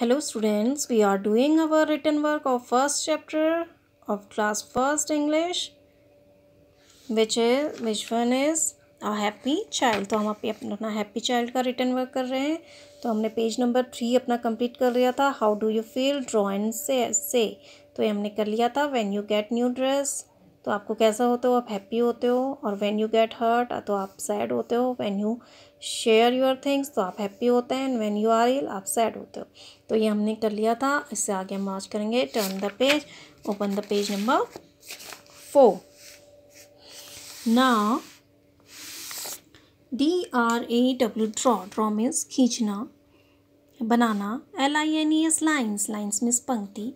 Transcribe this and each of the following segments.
Hello students we are doing our return work of first chapter of class first English which is which one is a happy child तो हम अपने अपना happy child का return work कर रहे हैं तो हमने पेज नंबर थ्री अपना कंप्लीट कर लिया था how do you feel drawing से से तो हमने कर लिया था when you get new dress तो आपको कैसा होते हो आप हैप्पी होते हो और व्हेन यू गेट हर्ट तो आप सैड होते हो when you share your things तो आप हैप्पी होते हैं and when you are ill आप सैड होते हो तो ये हमने कर लिया था इससे आगे हम आज करेंगे turn the page open the page number four ना D R A W draw draw means खींचना बनाना L I N E S lines lines means पंक्ति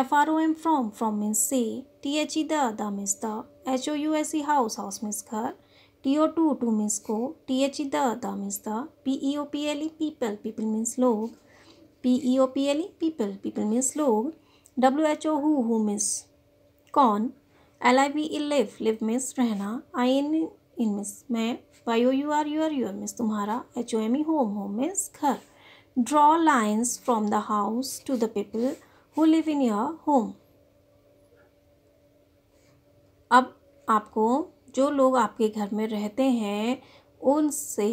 F R O M from from means से T H E the the means the H O U S E house house means घर T O to to means को T H E the the means the P E O P L E people people means लोग P E O P L E people people means लोग W H O who who means कौन L I V E live live means रहना I N in means मैं Y O U R U R U R means तुम्हारा H O M E home home means घर draw lines from the house to the people who live in your home अब आपको जो लोग आपके घर में रहते हैं उनसे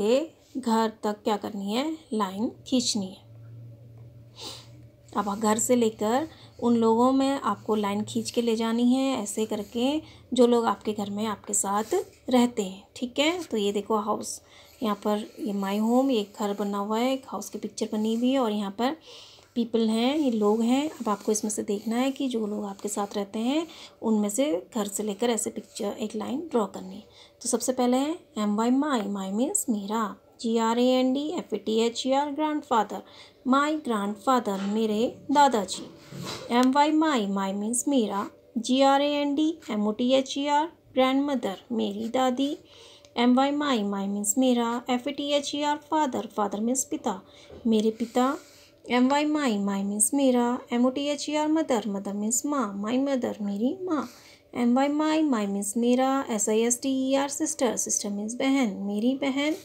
घर तक क्या करनी है लाइन खींचनी है अब घर से लेकर उन लोगों में आपको लाइन खींच के ले जानी है ऐसे करके जो लोग आपके घर में आपके साथ रहते हैं ठीक है तो ये देखो हाउस यहाँ पर ये माई होम ये घर बना हुआ है एक हाउस की पिक्चर बनी हुई है और यहाँ पर पीपल हैं ये लोग हैं अब आपको इसमें से देखना है कि जो लोग आपके साथ रहते हैं उनमें से घर से लेकर ऐसे पिक्चर एक लाइन ड्रॉ करनी है तो सबसे पहले है M Y my my means मेरा G R A N D F A T H E R grandfather my grandfather मेरे दादाजी M Y my my means मेरा G R A N D M O T H E R grandmother मेरी दादी M Y my my means मेरा F A T H E R father father means पिता मेरे पिता M Y my my means मेरा M O T H E R mother mother means माँ my mother मेरी माँ M Y my my means मेरा S I S T E R sister sister means बहन मेरी बहन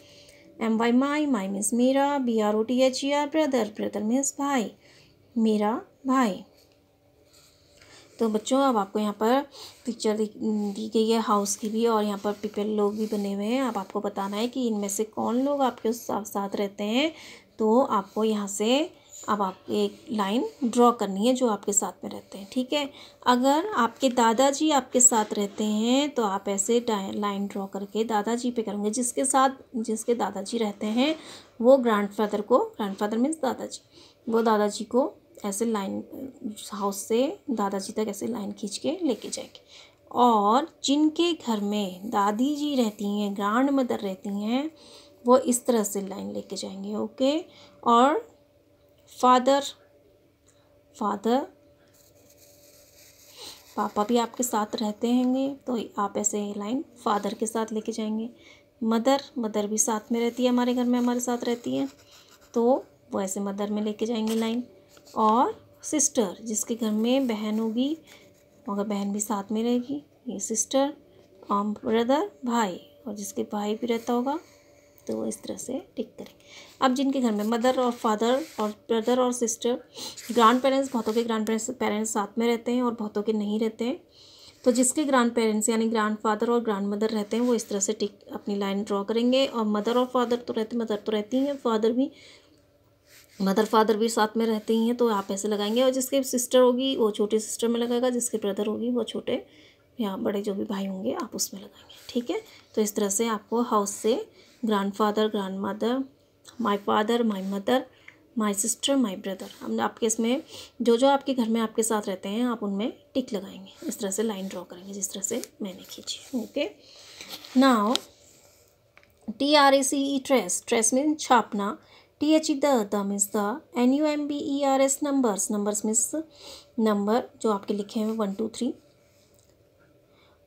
M Y my my means मेरा B R O T H E R brother brother means भाई मेरा भाई तो बच्चों अब आपको यहाँ पर पिक्चर दी गई है हाउस की भी और यहाँ पर पीपल लोग भी बने हुए हैं अब आपको बताना है कि इनमें से कौन लोग आपके साथ रहते हैं तो आपको यहाँ से अब आप एक लाइन ड्रॉ करनी है जो आपके साथ में रहते हैं ठीक है अगर आपके दादाजी आपके साथ रहते हैं तो आप ऐसे लाइन ड्रॉ करके दादाजी पे करेंगे जिसके साथ जिसके दादाजी रहते हैं वो ग्रैंडफादर को ग्रैंडफादर मीन्स दादाजी वो दादाजी को ऐसे लाइन हाउस से दादाजी तक ऐसे लाइन खींच के लेके जाएंगे और जिनके घर में दादी जी रहती हैं ग्रांड मदर रहती हैं वो इस तरह से लाइन लेके जाएंगे ओके और फादर फादर पापा भी आपके साथ रहते होंगे तो आप ऐसे लाइन फादर के साथ लेके जाएंगे मदर मदर भी साथ में रहती है हमारे घर में हमारे साथ रहती है तो वो ऐसे मदर में लेके जाएंगे लाइन और सिस्टर जिसके घर में बहन होगी मगर बहन भी साथ में रहेगी ये सिस्टर और ब्रदर भाई और जिसके भाई भी रहता होगा तो इस तरह से टिक करें अब जिनके घर में मदर और फादर और ब्रदर और सिस्टर ग्रैंड पेरेंट्स बहुतों के ग्रैंड पेरेंट्स पेरेंट्स साथ में रहते हैं और बहुतों के नहीं रहते हैं तो जिसके ग्रैंड पेरेंट्स यानी ग्रैंड फादर और ग्रैंड मदर रहते हैं वो इस तरह से टिक अपनी लाइन ड्रॉ करेंगे और मदर और फादर तो रहते मदर तो रहती हैं फादर भी मदर फादर भी साथ में रहते ही हैं तो आप ऐसे लगाएंगे और जिसके सिस्टर होगी वो छोटे सिस्टर में लगाएगा जिसके ब्रदर होगी वो छोटे या बड़े जो भी भाई होंगे आप उसमें लगाएंगे ठीक है तो इस तरह से आपको हाउस से grandfather grandmother my father my mother my sister my brother हम आपके इसमें जो जो आपके घर में आपके साथ रहते हैं आप उनमें टिक लगाएंगे इस तरह से लाइन ड्रॉ करेंगे जिस तरह से मैंने खींची okay now T R A C E trace trace mean छापना T H E the means the N U M B E R S numbers numbers means number जो आपके लिखे हैं one two three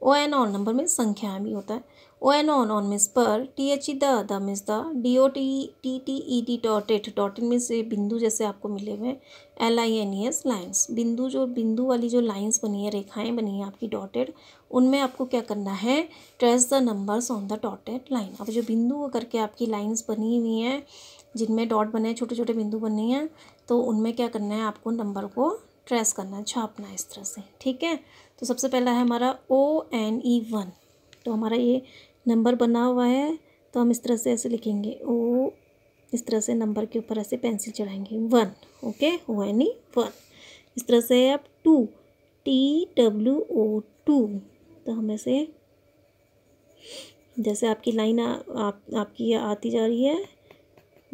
O N और number में संख्या भी होता है O N on on means पर T H E the the means the D O T T T E D dot eight dot dotted means ये बिंदु जैसे आपको मिले हुए L I N E S lines बिंदु जो बिंदु वाली जो लाइन्स बनी है रेखाएँ बनी हैं आपकी डॉटेड उनमें आपको क्या करना है trace the numbers on the dotted line अब जो बिंदु करके आपकी लाइन्स बनी हुई हैं जिनमें डॉट बने हैं छोटे छोटे बिंदु बने हैं तो उनमें क्या करना है आपको नंबर को ट्रेस करना है छापना इस तरह से ठीक है तो सबसे पहला है हमारा ओ एन ई वन तो हमारा ये नंबर बना हुआ है तो हम इस तरह से ऐसे लिखेंगे ओ इस तरह से नंबर के ऊपर ऐसे पेंसिल चढ़ाएंगे one okay one E one इस तरह से आप two T W O two तो हम ऐसे जैसे आपकी लाइन आ, आप आपकी आती जा रही है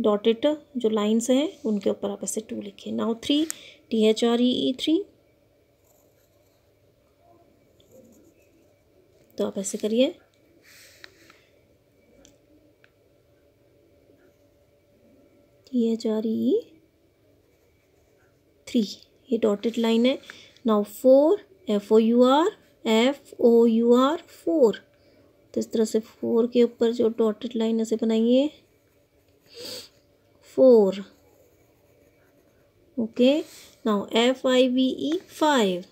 डॉटेड जो लाइंस हैं उनके ऊपर आप ऐसे टू लिखिए now three T H R E E three तो आप ऐसे करिए ये है जा रही है थ्री ये डॉटेड लाइन है now four F O U R F O U R four तो इस तरह से फोर के ऊपर जो डॉटेड लाइन ऐसे बनाइए four okay now F I V E five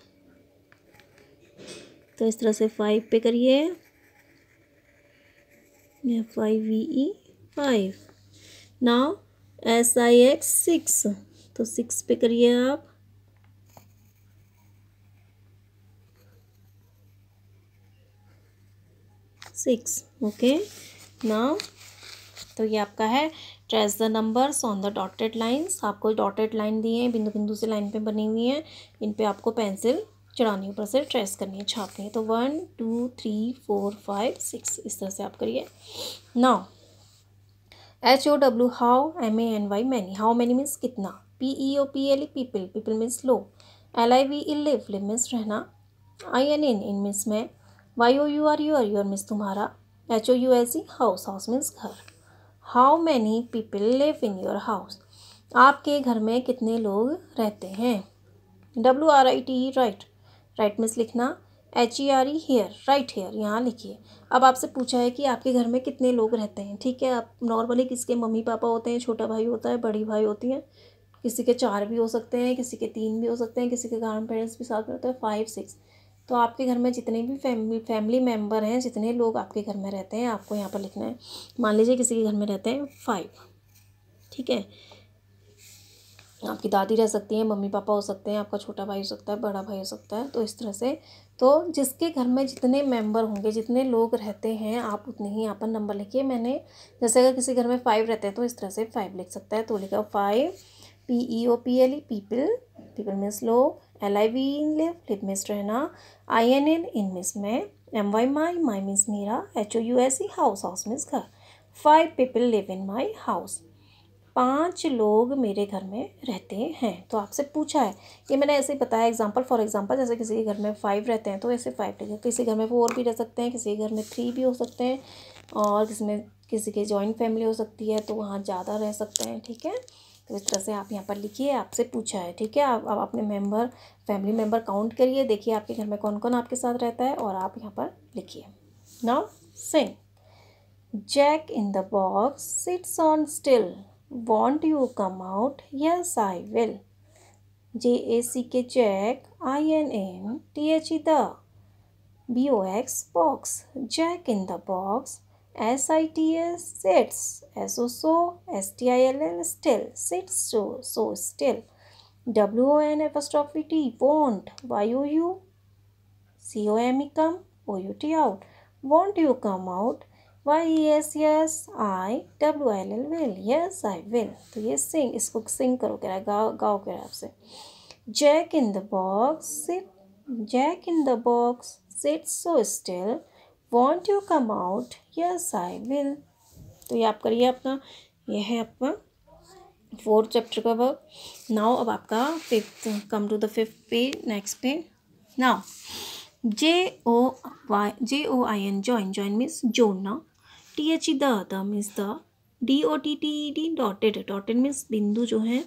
तो इस तरह से फाइव पे करिए F I V E five now S I X six तो सिक्स पे करिए आप सिक्स ओके ना तो ये आपका है trace the numbers on the dotted lines आपको डॉटेड लाइन दी है बिंदु बिंदु से लाइन पे बनी हुई है इन पे आपको पेंसिल चढ़ानी ऊपर से ट्रेस करनी है छापनी है तो one two three four five six इस तरह से आप करिए now H O W how M A N Y many how many means कितना P E O P L E people people means लो L I V E live live means रहना I N in in means मैं Y O U R U R your means तुम्हारा H O U S E house house means घर how many people live in your house आपके घर में कितने लोग रहते हैं W R I T E write write means लिखना H E R E here write here यहाँ लिखिए अब आपसे पूछा है कि आपके घर में कितने लोग रहते हैं ठीक है आप नॉर्मली किसके मम्मी पापा होते हैं छोटा भाई होता है बड़ी भाई होती हैं किसी के चार भी हो सकते हैं किसी के तीन भी हो सकते हैं किसी के ग्रांड पेरेंट्स भी साथ में होते हैं फाइव सिक्स तो आपके घर में जितने भी फैमिली फैमिली मेम्बर हैं जितने लोग आपके घर में रहते हैं आपको यहाँ पर लिखना है मान लीजिए किसी के घर में रहते हैं फाइव ठीक है आपकी दादी रह सकती हैं मम्मी पापा हो सकते हैं आपका छोटा भाई हो सकता है बड़ा भाई हो सकता है तो इस तरह से तो जिसके घर में जितने मेंबर होंगे जितने लोग रहते हैं आप उतने ही यहाँ पर नंबर लिखिए मैंने जैसे अगर किसी घर में फाइव रहते हैं तो इस तरह से फाइव लिख सकता है तो लिखा five P E O P L E people people means लो L I V E live live means रहना I N N in means मैं M Y my my means मेरा H O U S E house house means घर five people live in my house पाँच लोग मेरे घर में रहते हैं तो आपसे पूछा है ये मैंने ऐसे ही बताया एग्जांपल फॉर एग्जांपल जैसे किसी के घर में फाइव रहते हैं तो ऐसे फाइव लेंगे किसी घर में फोर भी रह सकते हैं किसी के घर में थ्री भी हो सकते हैं और किसी में किसी के जॉइंट फैमिली हो सकती है तो वहाँ ज़्यादा रह सकते हैं ठीक है तो इस तरह से आप यहाँ पर लिखिए आपसे पूछा है ठीक है आप, आप अपने मेम्बर फैमिली मेम्बर काउंट करिए देखिए आपके घर में कौन कौन आपके साथ रहता है और आप यहाँ पर लिखिए now sing Jack in the box sits on still Won't you come out? Yes, I will. J A C K Jack, I N N T H E the. B O X box, Jack in the box. S I T S sits, S O so, S T I L L still, sits so, so still. W O N apostrophe T, won't, Y O U, C O M E come, O U T out. Won't you come out? Y yes yes I W L L will yes I will तो ये सिंग इसको सिंग करो कह रहा है गाओ गाओ कह रहा है आपसे Jack in the box sit Jack in the box sit so still won't you come out yes I will तो ये आप करिए अपना ये है आपका फोर्थ चैप्टर का वर्क नाउ अब आपका fifth come to the fifth पे नेक्स्ट पे now J O Y J O I N join join means जोड़ना T H E the the means the D O T T E D dotted dotted means बिंदु जो है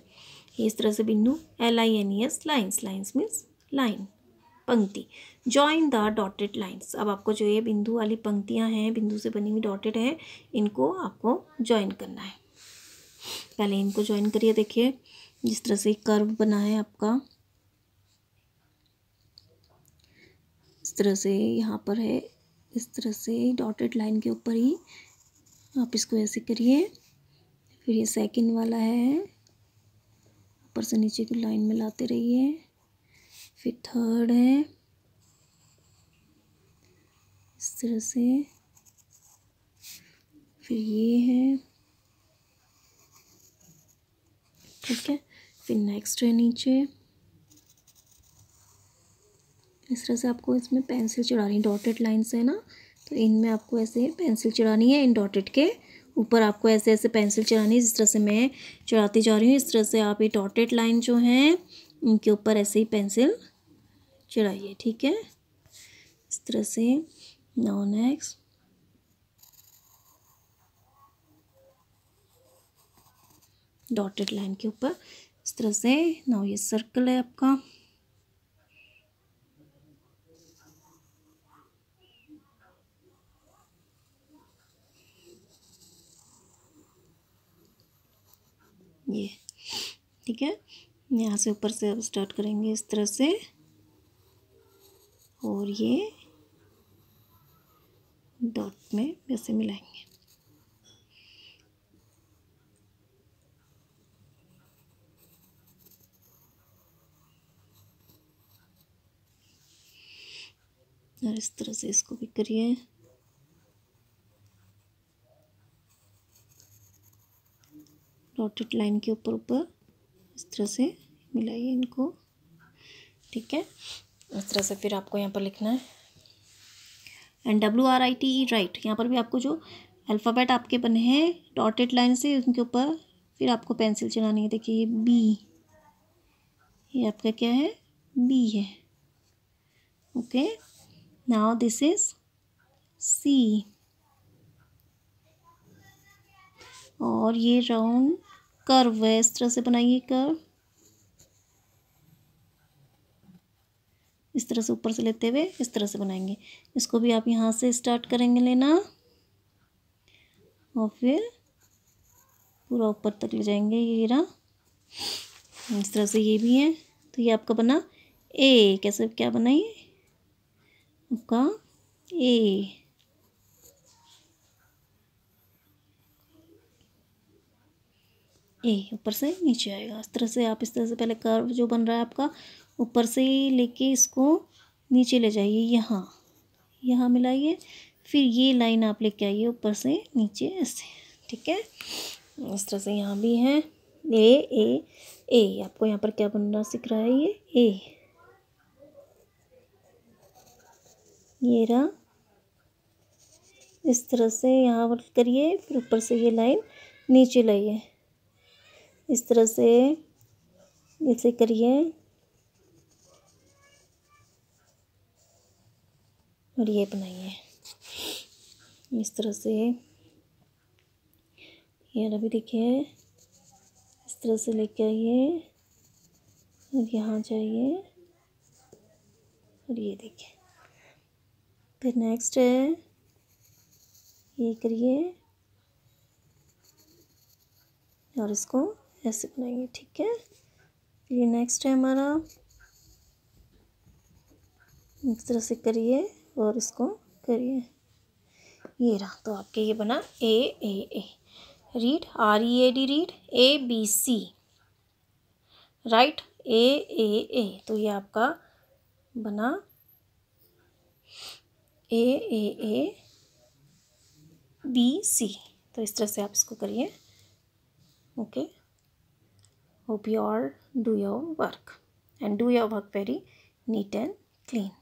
इस तरह से बिंदु L I N E S lines lines means line पंक्ति join the dotted lines अब आपको जो ये बिंदु वाली पंक्तियाँ हैं बिंदु से बनी हुई डॉटेड है इनको आपको ज्वाइन करना है पहले इनको ज्वाइन करिए देखिए जिस तरह से कर्व बना है आपका इस तरह से यहाँ पर है इस तरह से डॉटेड लाइन के ऊपर ही आप इसको ऐसे करिए फिर ये सेकंड वाला है ऊपर से नीचे की लाइन में लाते रहिए फिर थर्ड है इस तरह से फिर ये है ठीक है फिर नेक्स्ट है नीचे इस तरह से आपको इसमें पेंसिल चढ़ानी डॉटेड लाइन्स है ना तो इनमें आपको ऐसे पेंसिल चढ़ानी है इन डॉटेड के ऊपर आपको ऐसे ऐसे पेंसिल चढ़ानी है जिस तरह से मैं चढ़ाती जा रही हूँ इस तरह से आप ये डॉटेड लाइन जो हैं इनके ऊपर ऐसे ही पेंसिल चढ़ाइए ठीक है इस तरह से नाउ नेक्स्ट डॉटेड लाइन के ऊपर इस तरह से नाउ ये सर्कल है आपका ये ठीक है यहाँ से ऊपर से अब स्टार्ट करेंगे इस तरह से और ये डॉट में वैसे मिलाएंगे और इस तरह से इसको भी करिए डॉटेड लाइन के ऊपर ऊपर इस तरह से मिलाइए इनको ठीक है इस तरह से फिर आपको यहाँ पर लिखना है and W R I T E write यहाँ पर भी आपको जो अल्फ़ाबेट आपके बने हैं डॉटेड लाइन से उनके ऊपर फिर आपको पेंसिल चलानी है देखिए ये बी ये आपका क्या है बी है okay now this is C और ये राउंड कर्व है इस तरह से बनाइए कर्व इस तरह से ऊपर से लेते हुए इस तरह से बनाएंगे इसको भी आप यहाँ से स्टार्ट करेंगे लेना और फिर पूरा ऊपर तक ले जाएंगे ये रहा इस तरह से ये भी है तो ये आपका बना ए कैसे क्या बनाइए आपका ए ए ऊपर से नीचे आएगा इस तरह से आप इस तरह से पहले कर्व जो बन रहा है आपका ऊपर से लेके इसको नीचे ले जाइए यहाँ यहाँ मिलाइए फिर ये लाइन आप लेके आइए ऊपर से नीचे ऐसे ठीक है इस तरह से यहाँ भी है ए ए ए आपको यहाँ पर क्या बनना सीख रहा है ये ए ये रहा इस तरह से यहाँ करिए फिर ऊपर से ये लाइन नीचे लाइए इस तरह से इसे करिए और ये बनाइए इस तरह से ये अभी देखिए इस तरह से लेके आइए और यहाँ जाइए और ये देखिए फिर नेक्स्ट है ये करिए और इसको ऐसे बनाएंगे ठीक है ये नेक्स्ट है हमारा इस तरह से करिए और इसको करिए ये रहा तो आपके ये बना A A A read R E A D read A B C right A A A तो ये आपका बना ए ए ए बी सी तो इस तरह से आप इसको करिए okay Hope you all do your work and do your work very neat and clean.